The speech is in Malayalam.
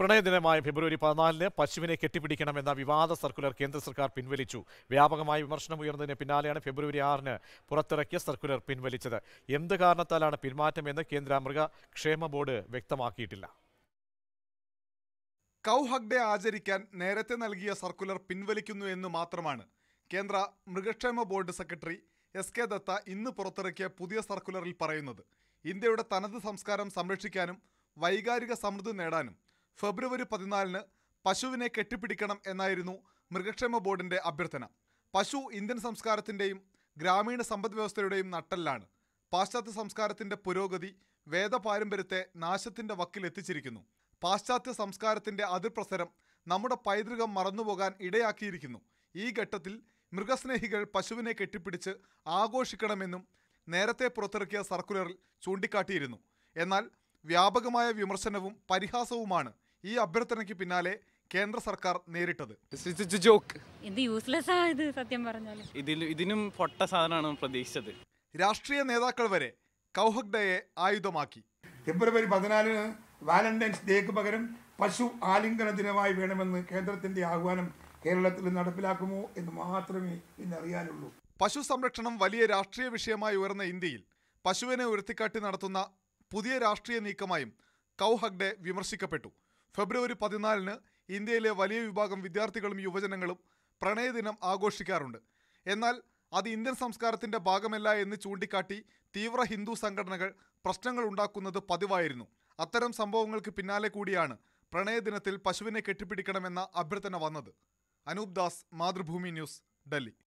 പ്രണയദിനമായ ഫെബ്രുവരി പതിനാലിന് പശുവിനെ കെട്ടിപ്പിടിക്കണമെന്ന വിവാദ സർക്കുലർ കേന്ദ്ര സർക്കാർ പിൻവലിച്ചു വ്യാപകമായ വിമർശനം ഉയർന്നതിന് പിന്നാലെയാണ് ഫെബ്രുവരി ആറിന് പുറത്തിറക്കിയ സർക്കുലർ പിൻവലിച്ചത് എന്ത് കാരണത്താലാണ് പിന്മാറ്റമെന്ന് കേന്ദ്ര മൃഗക്ഷേമ ബോർഡ് വ്യക്തമാക്കിയിട്ടില്ല കൗഹക് ഡേ ആചരിക്കാൻ നേരത്തെ നൽകിയ സർക്കുലർ പിൻവലിക്കുന്നു എന്ന് മാത്രമാണ് കേന്ദ്ര മൃഗക്ഷേമ board secretary S K Datta ഇന്ന് പുറത്തിറക്കിയ പുതിയ സർക്കുലറിൽ പറയുന്നത് ഇന്ത്യയുടെ തനത് സംസ്കാരം സംരക്ഷിക്കാനും വൈകാരിക സമൃദ്ധി നേടാനും ഫെബ്രുവരി പതിനാലിന് പശുവിനെ കെട്ടിപ്പിടിക്കണം എന്നായിരുന്നു മൃഗക്ഷേമ ബോർഡിന്റെ അഭ്യർത്ഥന പശു ഇന്ത്യൻ സംസ്കാരത്തിൻ്റെയും ഗ്രാമീണ സമ്പദ്വ്യവസ്ഥയുടെയും നട്ടെല്ലാണ് പാശ്ചാത്യ സംസ്കാരത്തിൻ്റെ പുരോഗതി വേദപാരമ്പര്യത്തെ നാശത്തിൻ്റെ വക്കിലെത്തിച്ചിരിക്കുന്നു പാശ്ചാത്യ സംസ്കാരത്തിൻ്റെ അതിർപ്രസരം നമ്മുടെ പൈതൃകം മറന്നുപോകാൻ ഇടയാക്കിയിരിക്കുന്നു ഈ ഘട്ടത്തിൽ മൃഗസ്നേഹികൾ പശുവിനെ കെട്ടിപ്പിടിച്ച് ആഘോഷിക്കണമെന്നും നേരത്തെ പുറത്തിറക്കിയ സർക്കുലറിൽ ചൂണ്ടിക്കാട്ടിയിരുന്നു എന്നാൽ വ്യാപകമായ വിമർശനവും പരിഹാസവുമാണ് ഈ അഭ്യർത്ഥനയ്ക്ക് പിന്നാലെ കേന്ദ്ര സർക്കാർ നേരിട്ടത് യൂസ്ലെസ് സത്യം പറഞ്ഞാൽ ഇതിനും പൊട്ട സാധനമാണ് പ്രതീക്ഷിച്ചത് രാഷ്ട്രീയ നേതാക്കൾ വരെ കൗഹഗ്ഡയെ ആയുധമാക്കി ഫെബ്രുവരി പതിനാലിന് വാലന്റൈൻസ് ഡേക്ക് പകരം പശു ആലിംഗന ദിനമായി വേണമെന്ന് കേന്ദ്രത്തിന്റെ ആഹ്വാനം കേരളത്തിൽ നടപ്പിലാക്കുമോ എന്ന് മാത്രമേ ഇന്നറിയാനുള്ളൂ പശു സംരക്ഷണം വലിയ രാഷ്ട്രീയ വിഷയമായി ഉയർന്ന ഇന്ത്യയിൽ പശുവിനെ ഉയർത്തിക്കാട്ടി നടത്തുന്ന പുതിയ രാഷ്ട്രീയ നീക്കമായും കൗഹഗ്ഡെ വിമർശിക്കപ്പെട്ടു ഫെബ്രുവരി പതിനാലിന് ഇന്ത്യയിലെ വലിയ വിഭാഗം വിദ്യാർത്ഥികളും യുവജനങ്ങളും പ്രണയദിനം ആഘോഷിക്കാറുണ്ട് എന്നാൽ അത് ഇന്ത്യൻ സംസ്കാരത്തിൻ്റെ ഭാഗമല്ല എന്ന് ചൂണ്ടിക്കാട്ടി തീവ്ര ഹിന്ദു സംഘടനകൾ പ്രശ്നങ്ങൾ ഉണ്ടാക്കുന്നത് പതിവായിരുന്നു അത്തരം സംഭവങ്ങൾക്ക് പിന്നാലെ കൂടിയാണ് പ്രണയദിനത്തിൽ പശുവിനെ കെട്ടിപ്പിടിക്കണമെന്ന അഭ്യർത്ഥന വന്നത് അനൂപ് ദാസ് മാതൃഭൂമി ന്യൂസ് ഡൽഹി